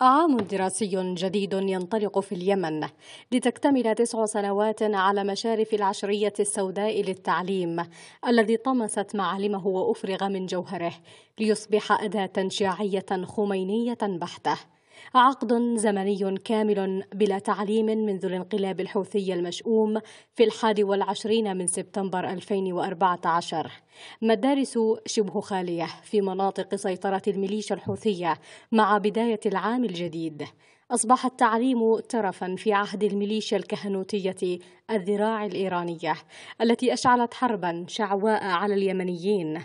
عام دراسي جديد ينطلق في اليمن لتكتمل تسع سنوات على مشارف العشرية السوداء للتعليم الذي طمست معالمه وأفرغ من جوهره ليصبح أداة شيعية خمينية بحتة عقد زمني كامل بلا تعليم منذ الانقلاب الحوثي المشؤوم في الحادي والعشرين من سبتمبر 2014 مدارس شبه خالية في مناطق سيطرة الميليشيا الحوثية مع بداية العام الجديد أصبح التعليم ترفا في عهد الميليشيا الكهنوتية الذراع الإيرانية التي أشعلت حربا شعواء على اليمنيين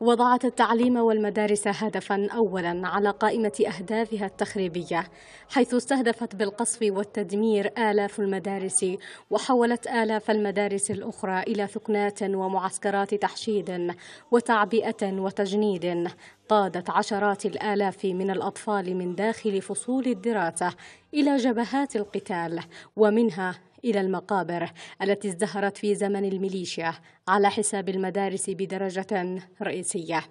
وضعت التعليم والمدارس هدفا اولا على قائمه اهدافها التخريبيه حيث استهدفت بالقصف والتدمير الاف المدارس وحولت الاف المدارس الاخرى الى ثكنات ومعسكرات تحشيد وتعبئه وتجنيد قادت عشرات الالاف من الاطفال من داخل فصول الدراسه الى جبهات القتال ومنها إلى المقابر التي ازدهرت في زمن الميليشيا على حساب المدارس بدرجة رئيسية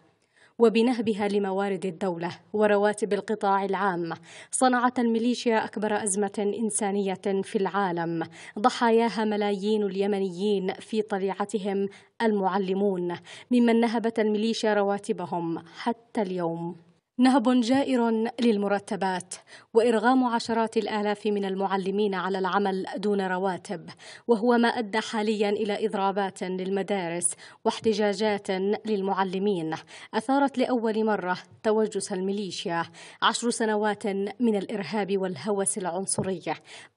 وبنهبها لموارد الدولة ورواتب القطاع العام صنعت الميليشيا أكبر أزمة إنسانية في العالم ضحاياها ملايين اليمنيين في طليعتهم المعلمون ممن نهبت الميليشيا رواتبهم حتى اليوم نهب جائر للمرتبات وارغام عشرات الالاف من المعلمين على العمل دون رواتب وهو ما ادى حاليا الى اضرابات للمدارس واحتجاجات للمعلمين اثارت لاول مره توجس الميليشيا عشر سنوات من الارهاب والهوس العنصري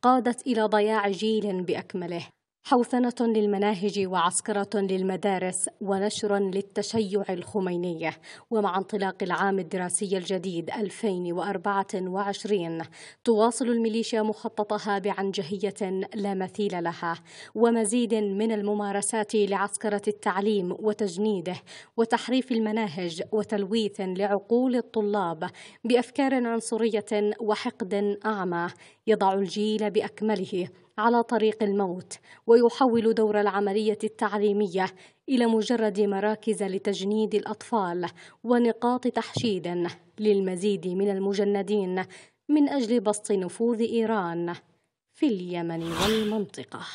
قادت الى ضياع جيل باكمله حوثنة للمناهج وعسكرة للمدارس ونشر للتشيع الخميني ومع انطلاق العام الدراسي الجديد 2024 تواصل الميليشيا مخططها بعنجهية لا مثيل لها ومزيد من الممارسات لعسكرة التعليم وتجنيده وتحريف المناهج وتلويث لعقول الطلاب بأفكار عنصرية وحقد أعمى يضع الجيل بأكمله على طريق الموت ويحول دور العملية التعليمية إلى مجرد مراكز لتجنيد الأطفال ونقاط تحشيد للمزيد من المجندين من أجل بسط نفوذ إيران في اليمن والمنطقة.